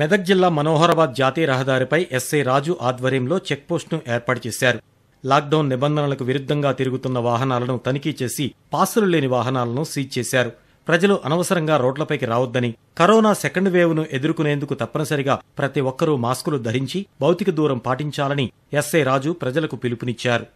మెదక్ జిల్లా మనోహరాబాద్ జాతీయ రహదారిపై ఎస్ఐ రాజు ఆధ్వర్యంలో చెక్పోస్టును ఏర్పాటు చేశారు లాక్డౌన్ నిబంధనలకు విరుద్ధంగా తిరుగుతున్న వాహనాలను తనిఖీ చేసి పాసులు లేని వాహనాలను సీజ్ చేశారు ప్రజలు అనవసరంగా రోడ్లపైకి రావద్దని కరోనా సెకండ్ ను ఎదుర్కొనేందుకు తప్పనిసరిగా ప్రతి ఒక్కరూ మాస్కులు ధరించి భౌతిక దూరం పాటించాలని ఎస్ఐ రాజు ప్రజలకు పిలుపునిచ్చారు